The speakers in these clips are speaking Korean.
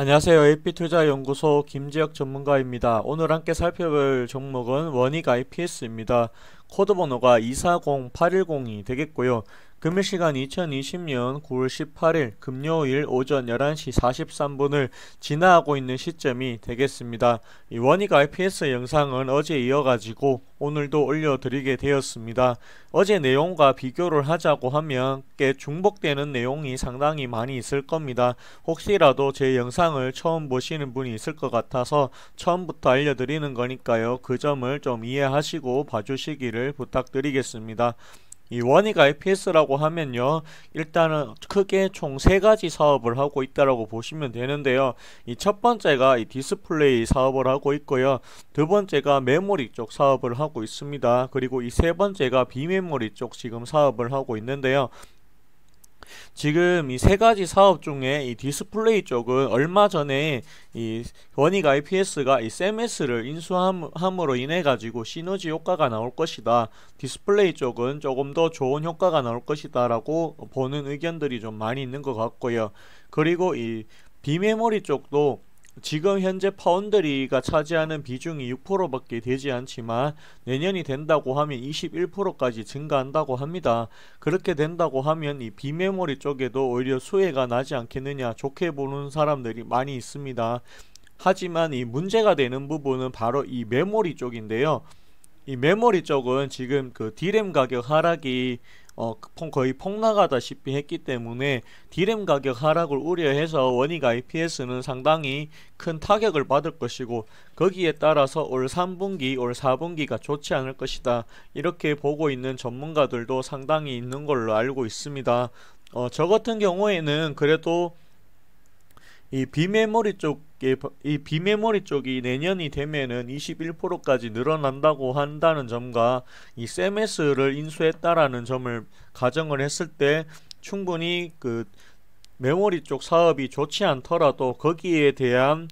안녕하세요. AP투자연구소 김지혁 전문가입니다. 오늘 함께 살펴볼 종목은 원익 IPS입니다. 코드 번호가 240810이 되겠고요. 금일시간 2020년 9월 18일 금요일 오전 11시 43분을 지나하고 있는 시점이 되겠습니다. 이 원익 IPS 영상은 어제 이어가지고 오늘도 올려드리게 되었습니다. 어제 내용과 비교를 하자고 하면 꽤 중복되는 내용이 상당히 많이 있을 겁니다. 혹시라도 제 영상을 처음 보시는 분이 있을 것 같아서 처음부터 알려드리는 거니까요. 그 점을 좀 이해하시고 봐주시기를 부탁드리겠습니다. 이원이가 f p s 라고 하면요. 일단은 크게 총 세 가지 사업을 하고 있다라고 보시면 되는데요. 이 첫 번째가 이 디스플레이 사업을 하고 있고요. 두 번째가 메모리 쪽 사업을 하고 있습니다. 그리고 이 세 번째가 비메모리 쪽 지금 사업을 하고 있는데요. 지금 이 세 가지 사업 중에 이 디스플레이 쪽은 얼마 전에 이 원익 IPS가 이 SMS를 인수함으로 인해 가지고 시너지 효과가 나올 것이다. 디스플레이 쪽은 조금 더 좋은 효과가 나올 것이다라고 보는 의견들이 좀 많이 있는 것 같고요. 그리고 이 비메모리 쪽도 지금 현재 파운드리가 차지하는 비중이 6%밖에 되지 않지만 내년이 된다고 하면 21%까지 증가한다고 합니다. 그렇게 된다고 하면 이 비메모리 쪽에도 오히려 수혜가 나지 않겠느냐 좋게 보는 사람들이 많이 있습니다. 하지만 이 문제가 되는 부분은 바로 이 메모리 쪽인데요. 이 메모리 쪽은 지금 그 디램 가격 하락이 어, 거의 폭락하다시피 했기 때문에 디램 가격 하락을 우려해서 원익 IPS는 상당히 큰 타격을 받을 것이고 거기에 따라서 올 3분기, 올 4분기가 좋지 않을 것이다. 이렇게 보고 있는 전문가들도 상당히 있는 걸로 알고 있습니다. 어, 저 같은 경우에는 그래도 이 비메모리 쪽에 이 비메모리 쪽이 내년이 되면은 21%까지 늘어난다고 한다는 점과 이 SMS를 인수했다라는 점을 가정을 했을 때 충분히 그 메모리 쪽 사업이 좋지 않더라도 거기에 대한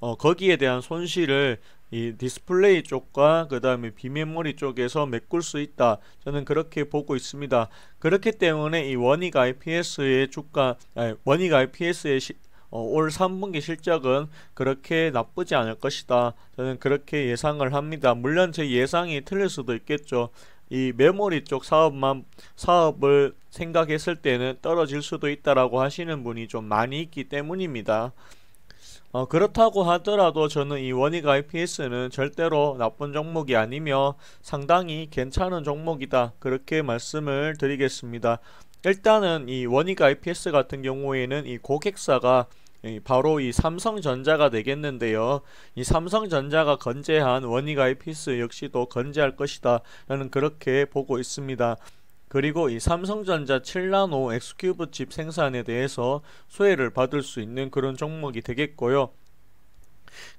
어 거기에 대한 손실을 이 디스플레이 쪽과 그 다음에 비메모리 쪽에서 메꿀 수 있다 저는 그렇게 보고 있습니다 그렇기 때문에 이 원익 IPS의 주가 아니 원익 IPS의 시, 어, 올 3분기 실적은 그렇게 나쁘지 않을 것이다. 저는 그렇게 예상을 합니다. 물론 제 예상이 틀릴 수도 있겠죠. 이 메모리 쪽 사업만 사업을 생각했을 때는 떨어질 수도 있다라고 하시는 분이 좀 많이 있기 때문입니다. 어, 그렇다고 하더라도 저는 이 원익 IPS는 절대로 나쁜 종목이 아니며 상당히 괜찮은 종목이다. 그렇게 말씀을 드리겠습니다. 일단은 이 원익 IPS 같은 경우에는 이 고객사가 예, 바로 이 삼성전자가 되겠는데요. 이 삼성전자가 건재한 원익아이 피스 역시도 건재할 것이다 라는 그렇게 보고 있습니다. 그리고 이 삼성전자 7나노 엑스큐브 칩 생산에 대해서 수혜를 받을 수 있는 그런 종목이 되겠고요.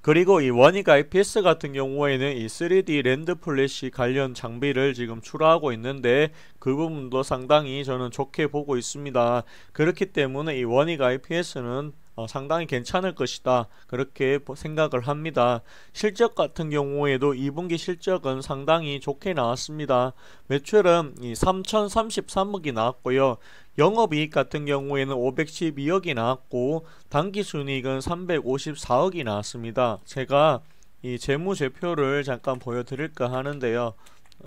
그리고 이 원익 IPS 같은 경우에는 이 3D 랜드 플래시 관련 장비를 지금 출하하고 있는데 그 부분도 상당히 저는 좋게 보고 있습니다. 그렇기 때문에 이 원익 IPS는 어, 상당히 괜찮을 것이다 그렇게 생각을 합니다. 실적 같은 경우에도 2분기 실적은 상당히 좋게 나왔습니다. 매출은 3,033억이 나왔고요. 영업이익 같은 경우에는 512억이 나왔고 당기순이익은 354억이 나왔습니다. 제가 이 재무제표를 잠깐 보여드릴까 하는데요.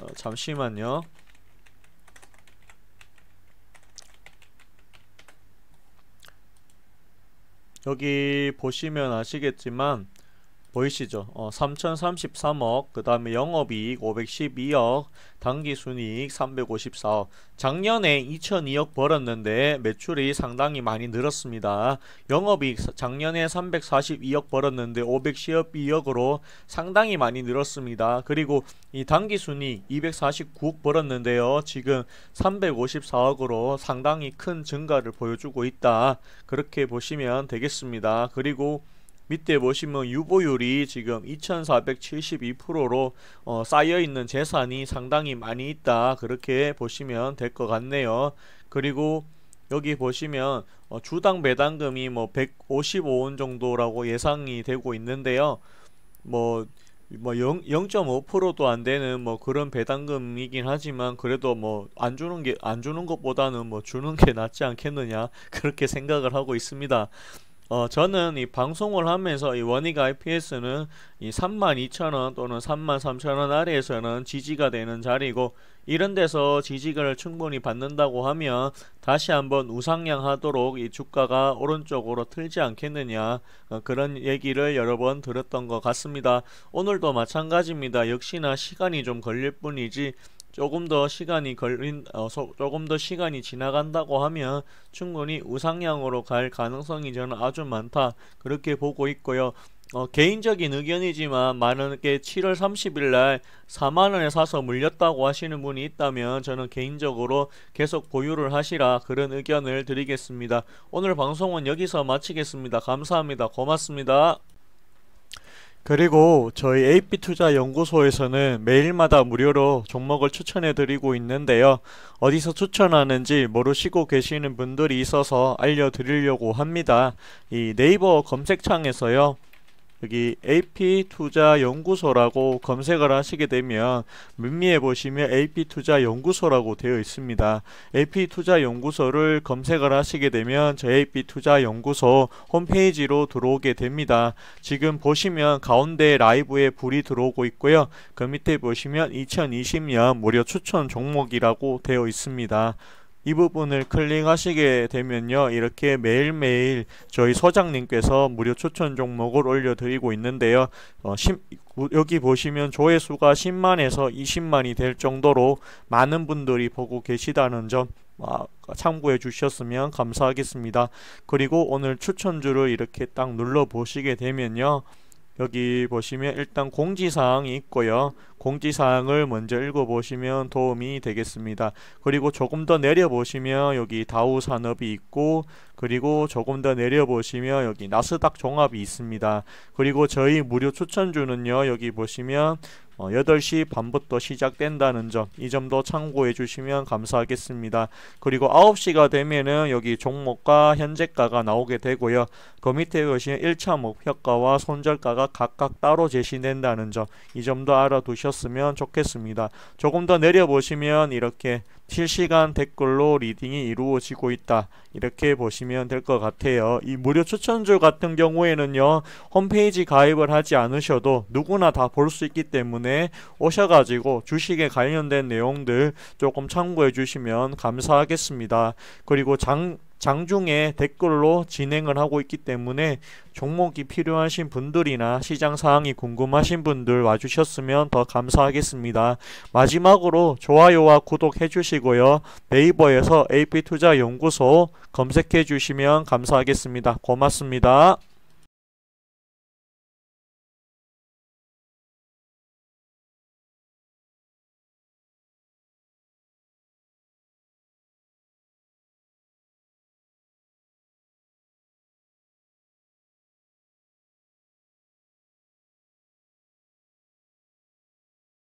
어, 잠시만요. 여기 보시면 아시겠지만 보이시죠? 어, 3,033억, 그 다음에 영업이익 512억, 당기순이익 354억. 작년에 2,002억 벌었는데 매출이 상당히 많이 늘었습니다. 영업이익 작년에 342억 벌었는데 512억으로 상당히 많이 늘었습니다. 그리고 이 당기순이익 249억 벌었는데요. 지금 354억으로 상당히 큰 증가를 보여주고 있다. 그렇게 보시면 되겠습니다. 그리고 밑에 보시면 유보율이 지금 2472%로 어, 쌓여있는 재산이 상당히 많이 있다 그렇게 보시면 될 것 같네요 그리고 여기 보시면 어, 주당 배당금이 뭐 155원 정도라고 예상이 되고 있는데요 뭐 뭐 0.5%도 뭐 안 되는 뭐 그런 배당금이긴 하지만 그래도 뭐 안 주는 게 안 주는 것보다는 뭐 주는 게 낫지 않겠느냐 그렇게 생각을 하고 있습니다. 어, 저는 이 방송을 하면서 이 원익 IPS는 이 32,000원 또는 33,000원 아래에서는 지지가 되는 자리고 이런 데서 지지를 충분히 받는다고 하면 다시 한번 우상향 하도록 이 주가가 오른쪽으로 틀지 않겠느냐 어, 그런 얘기를 여러 번 들었던 것 같습니다. 오늘도 마찬가지입니다. 역시나 시간이 좀 걸릴 뿐이지 조금 더 시간이 걸린 어, 소, 조금 더 시간이 지나간다고 하면 충분히 우상향으로 갈 가능성이 저는 아주 많다 그렇게 보고 있고요. 어, 개인적인 의견이지만 만약에 7월 30일 날 4만원에 사서 물렸다고 하시는 분이 있다면 저는 개인적으로 계속 보유를 하시라 그런 의견을 드리겠습니다. 오늘 방송은 여기서 마치겠습니다. 감사합니다. 고맙습니다. 그리고 저희 AP투자연구소에서는 매일마다 무료로 종목을 추천해드리고 있는데요. 어디서 추천하는지 모르시고 계시는 분들이 있어서 알려드리려고 합니다. 이 네이버 검색창에서요. 여기 AP투자연구소라고 검색을 하시게 되면 문미에 보시면 AP투자연구소라고 되어 있습니다. AP투자연구소를 검색을 하시게 되면 저 AP투자연구소 홈페이지로 들어오게 됩니다. 지금 보시면 가운데 라이브에 불이 들어오고 있고요. 그 밑에 보시면 2020년 무료 추천 종목이라고 되어 있습니다. 이 부분을 클릭하시게 되면요 이렇게 매일매일 저희 소장님께서 무료 추천 종목을 올려드리고 있는데요 어, 1 여기 보시면 조회수가 10만에서 20만이 될 정도로 많은 분들이 보고 계시다는 점 아, 참고해 주셨으면 감사하겠습니다 그리고 오늘 추천주를 이렇게 딱 눌러 보시게 되면요 여기 보시면 일단 공지사항이 있고요. 공지사항을 먼저 읽어보시면 도움이 되겠습니다. 그리고 조금 더 내려보시면 여기 다우산업이 있고 그리고 조금 더 내려보시면 여기 나스닥 종합이 있습니다. 그리고 저희 무료 추천주는요. 여기 보시면 8시 어, 반부터 시작된다는 점이 점도 참고해 주시면 감사하겠습니다. 그리고 9시가 되면은 여기 종목과 현재가가 나오게 되고요. 그 밑에 보시면 1차 목표가와 손절가가 각각 따로 제시된다는 점이 점도 알아두셨으면 좋겠습니다. 조금 더 내려보시면 이렇게 실시간 댓글로 리딩이 이루어지고 있다 이렇게 보시면 될 것 같아요 이 무료 추천줄 같은 경우에는요 홈페이지 가입을 하지 않으셔도 누구나 다 볼 수 있기 때문에 오셔가지고 주식에 관련된 내용들 조금 참고해 주시면 감사하겠습니다 그리고 장 장중에 댓글로 진행을 하고 있기 때문에 종목이 필요하신 분들이나 시장 사항이 궁금하신 분들 와주셨으면 더 감사하겠습니다. 마지막으로 좋아요와 구독해 주시고요. 네이버에서 AP투자연구소 검색해 주시면 감사하겠습니다. 고맙습니다.